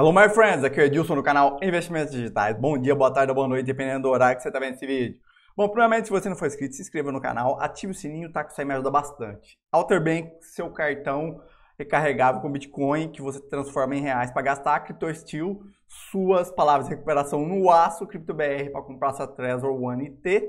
Hello my friends, aqui é o Edilson do canal Investimentos Digitais. Bom dia, boa tarde ou boa noite, dependendo do horário que você está vendo esse vídeo. Bom, primeiramente, se você não for inscrito, se inscreva no canal, ative o sininho, tá? Que isso aí me ajuda bastante. Alter Bank, seu cartão recarregável com Bitcoin que você transforma em reais para gastar. Steel, suas palavras de recuperação no aço. CryptoBR para comprar sua Trezor One IT,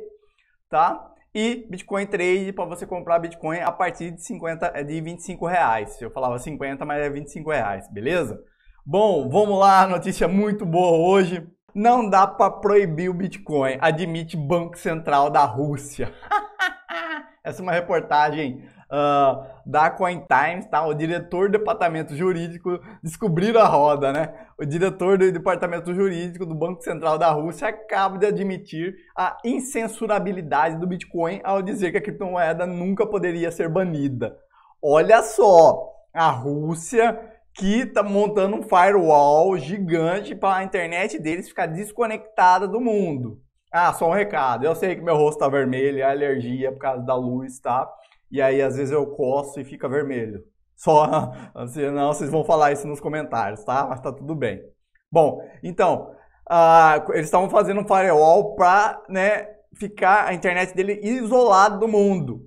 tá? E Bitcoin Trade para você comprar Bitcoin a partir de, 50, é de 25 reais. Eu falava 50, mas é 25 reais, beleza? Bom, vamos lá, notícia muito boa hoje. Não dá para proibir o Bitcoin, admite Banco Central da Rússia. Essa é uma reportagem uh, da Coin Times, tá? O diretor do departamento jurídico descobriu a roda, né? O diretor do departamento jurídico do Banco Central da Rússia acaba de admitir a incensurabilidade do Bitcoin ao dizer que a criptomoeda nunca poderia ser banida. Olha só, a Rússia que tá montando um firewall gigante para a internet deles ficar desconectada do mundo. Ah, só um recado. Eu sei que meu rosto tá vermelho, é alergia por causa da luz, tá? E aí às vezes eu coço e fica vermelho. Só, assim, não, vocês vão falar isso nos comentários, tá? Mas tá tudo bem. Bom, então, uh, eles estavam fazendo um firewall para, né, ficar a internet dele isolada do mundo.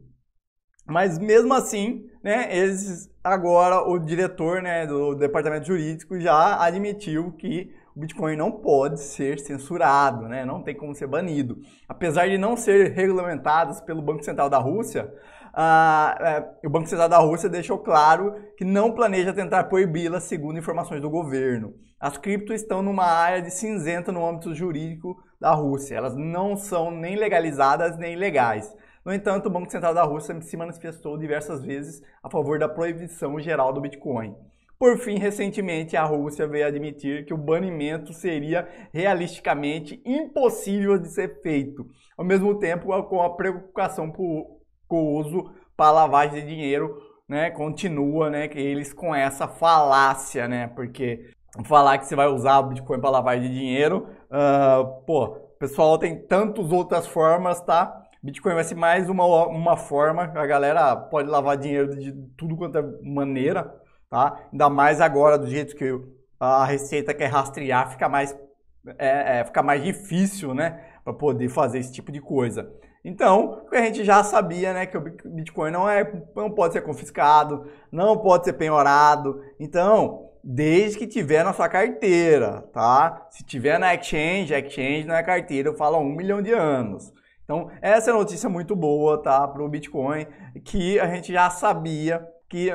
Mas mesmo assim, né, eles agora o diretor, né, do departamento jurídico já admitiu que o Bitcoin não pode ser censurado, né? Não tem como ser banido. Apesar de não ser regulamentadas pelo Banco Central da Rússia, ah, é, o Banco Central da Rússia deixou claro que não planeja tentar proibi-la, segundo informações do governo. As criptos estão numa área de cinzenta no âmbito jurídico da Rússia. Elas não são nem legalizadas nem legais. No entanto, o Banco Central da Rússia se manifestou diversas vezes a favor da proibição geral do Bitcoin. Por fim, recentemente, a Rússia veio admitir que o banimento seria realisticamente impossível de ser feito, ao mesmo tempo com a preocupação por, com o uso para lavagem de dinheiro, né, continua, né, que eles com essa falácia, né, porque falar que você vai usar o Bitcoin para lavagem de dinheiro, uh, pô, pessoal tem tantas outras formas, tá? Bitcoin vai ser mais uma, uma forma que a galera pode lavar dinheiro de tudo quanto é maneira, tá? Ainda mais agora, do jeito que a Receita quer rastrear, fica mais, é, é, fica mais difícil, né? Para poder fazer esse tipo de coisa. Então, a gente já sabia, né, que o Bitcoin não, é, não pode ser confiscado, não pode ser penhorado. Então, desde que tiver na sua carteira, tá? Se tiver na exchange, exchange não é carteira, eu falo há um milhão de anos. Então, essa é notícia muito boa, tá, para o Bitcoin, que a gente já sabia que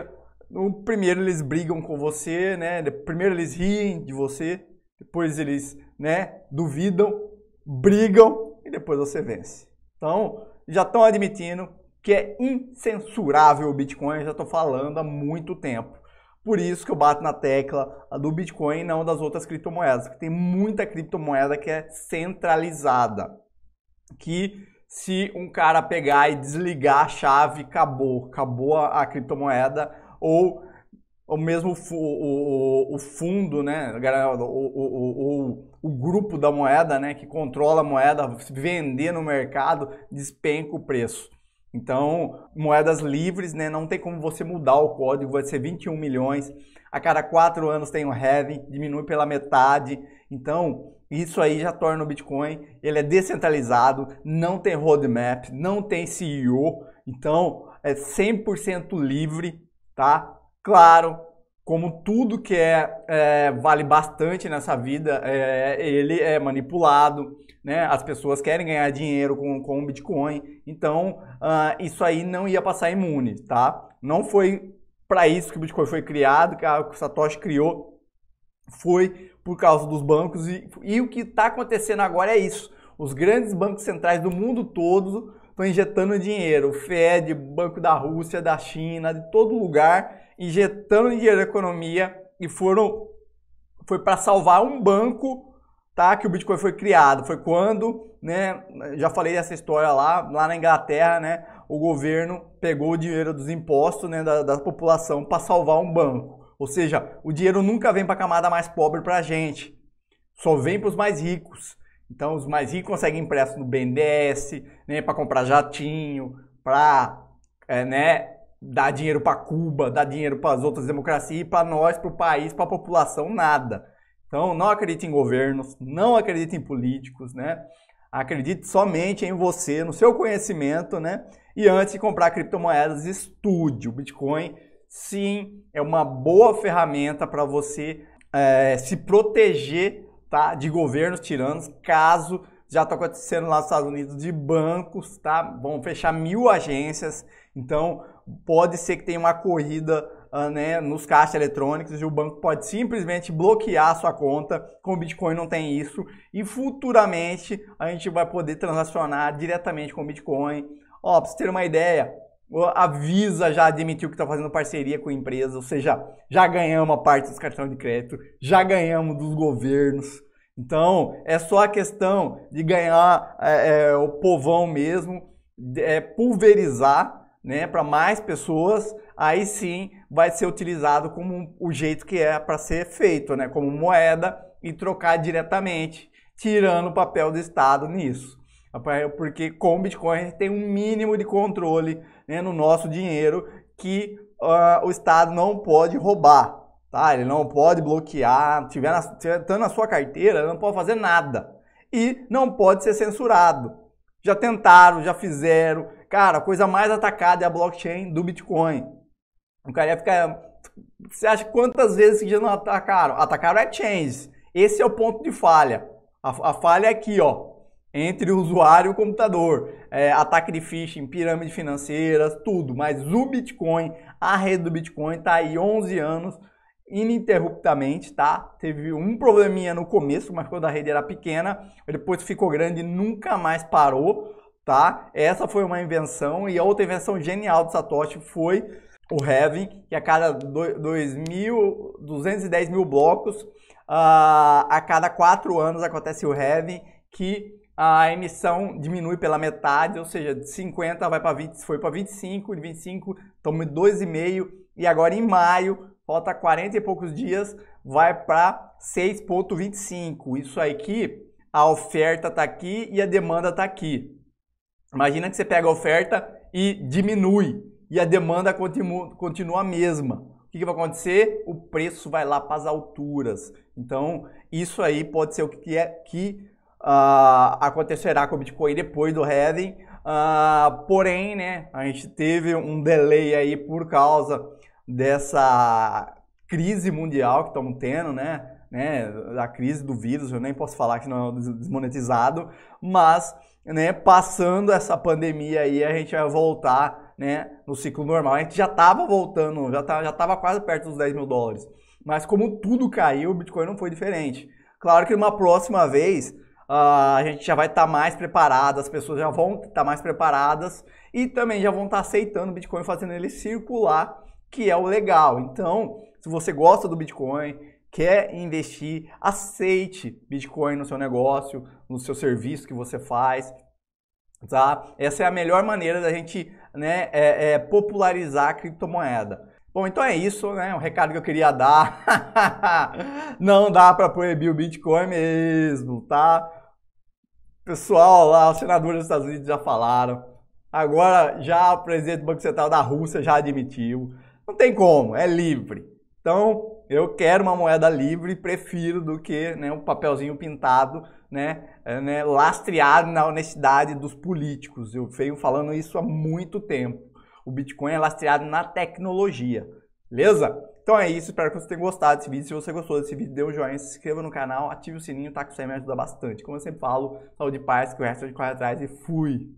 no primeiro eles brigam com você, né? Primeiro eles riem de você, depois eles, né, duvidam, brigam e depois você vence. Então, já estão admitindo que é incensurável o Bitcoin, já estou falando há muito tempo. Por isso que eu bato na tecla do Bitcoin e não das outras criptomoedas, porque tem muita criptomoeda que é centralizada que se um cara pegar e desligar a chave, acabou, acabou a, a criptomoeda, ou o mesmo o, o, o fundo, né, o, o, grupo da moeda, né, que controla a moeda, vender no mercado, despenca o preço. Então, moedas livres, né? Não tem como você mudar o código, vai ser 21 milhões. A cada quatro anos tem um halving, diminui pela metade. Então, isso aí já torna o Bitcoin, ele é descentralizado, não tem roadmap, não tem CEO. Então, é 100% livre, tá? Claro, como tudo que é, é vale bastante nessa vida, é, ele é manipulado né? As pessoas querem ganhar dinheiro com, com o Bitcoin, então uh, isso aí não ia passar imune, tá? Não foi para isso que o Bitcoin foi criado, que o Satoshi criou, foi por causa dos bancos e, e o que está acontecendo agora é isso. Os grandes bancos centrais do mundo todo estão injetando dinheiro, o Fed, Banco da Rússia, da China, de todo lugar, injetando dinheiro na economia e foram foi para salvar um banco tá? Que o Bitcoin foi criado. Foi quando, né? Já falei essa história lá, lá na Inglaterra, né? O governo pegou o dinheiro dos impostos né, da, da população para salvar um banco. Ou seja, o dinheiro nunca vem para a camada mais pobre para a gente, só vem para os mais ricos. Então, os mais ricos conseguem empréstimo no BNDES, né, para comprar jatinho, para é, né, dar dinheiro para Cuba, dar dinheiro para as outras democracias, e para nós, para o país, para a população, nada. Então, não acredite em governos, não acredite em políticos, né? Acredite somente em você, no seu conhecimento, né? E antes de comprar criptomoedas, estude. O Bitcoin, sim, é uma boa ferramenta para você é, se proteger tá? de governos tiranos, caso já está acontecendo lá nos Estados Unidos de bancos, tá? Vão fechar mil agências, então pode ser que tenha uma corrida ah, né, nos caixas eletrônicos e o banco pode simplesmente bloquear a sua conta. Com o Bitcoin não tem isso. E futuramente a gente vai poder transacionar diretamente com o Bitcoin. Ó, para você ter uma ideia, a Visa já admitiu que está fazendo parceria com a empresa, ou seja, já ganhamos a parte dos cartões de crédito, já ganhamos dos governos. Então, é só a questão de ganhar é, é, o povão mesmo, é, pulverizar né, para mais pessoas, aí sim vai ser utilizado como o jeito que é para ser feito, né, como moeda e trocar diretamente, tirando o papel do Estado nisso. Porque com Bitcoin a gente tem um mínimo de controle né, no nosso dinheiro que uh, o Estado não pode roubar, tá? Ele não pode bloquear, tiver na, tiver na sua carteira, ele não pode fazer nada e não pode ser censurado. Já tentaram, já fizeram, Cara, a coisa mais atacada é a blockchain do Bitcoin. O cara ia ficar. Você acha quantas vezes que já não atacaram? Atacaram exchanges. É Esse é o ponto de falha. A, a falha é aqui, ó. Entre o usuário e o computador. É, ataque de phishing, pirâmide financeira, tudo. Mas o Bitcoin, a rede do Bitcoin, está aí 11 anos ininterruptamente, tá? Teve um probleminha no começo, mas quando a rede era pequena, depois ficou grande e nunca mais parou tá? Essa foi uma invenção e a outra invenção genial do Satoshi foi o Heaven, que a cada 210 mil blocos, uh, a cada quatro anos acontece o Heaven, que a emissão diminui pela metade, ou seja, de 50 vai para 20, foi para 25, de 25 estamos 2,5 e agora em maio, falta 40 e poucos dias, vai para 6,25. Isso aqui, a oferta está aqui e a demanda está aqui. Imagina que você pega a oferta e diminui e a demanda continua, continua a mesma. O que, que vai acontecer? O preço vai lá para as alturas. Então, isso aí pode ser o que é que uh, acontecerá com o Bitcoin depois do halving. Uh, porém, né, a gente teve um delay aí por causa dessa crise mundial que estamos tendo, né? né? A crise do vírus, eu nem posso falar que não é desmonetizado, mas né, passando essa pandemia aí, a gente vai voltar, né, no ciclo normal. A gente já estava voltando, já estava já tava quase perto dos 10 mil dólares. Mas como tudo caiu, o Bitcoin não foi diferente. Claro que uma próxima vez uh, a gente já vai estar tá mais preparado, as pessoas já vão estar tá mais preparadas e também já vão estar tá aceitando o Bitcoin, fazendo ele circular, que é o legal. Então, se você gosta do Bitcoin, quer investir, aceite Bitcoin no seu negócio, no seu serviço que você faz, tá? Essa é a melhor maneira da gente né, é, é popularizar a criptomoeda. Bom, então é isso, né? O recado que eu queria dar. Não dá para proibir o Bitcoin mesmo, tá? Pessoal lá, os senadores dos Estados Unidos já falaram. Agora já o presidente do Banco Central da Rússia já admitiu. Não tem como, é livre. Então, eu quero uma moeda livre, prefiro do que né, um papelzinho pintado, né, eh, né, lastreado na honestidade dos políticos. Eu venho falando isso há muito tempo. O Bitcoin é lastreado na tecnologia, beleza? Então é isso, espero que você tenha gostado desse vídeo. Se você gostou desse vídeo, dê um joinha, se inscreva no canal, ative o sininho, tá que isso aí me ajuda bastante. Como eu sempre falo, saúde e paz, que o resto é de corre atrás e fui!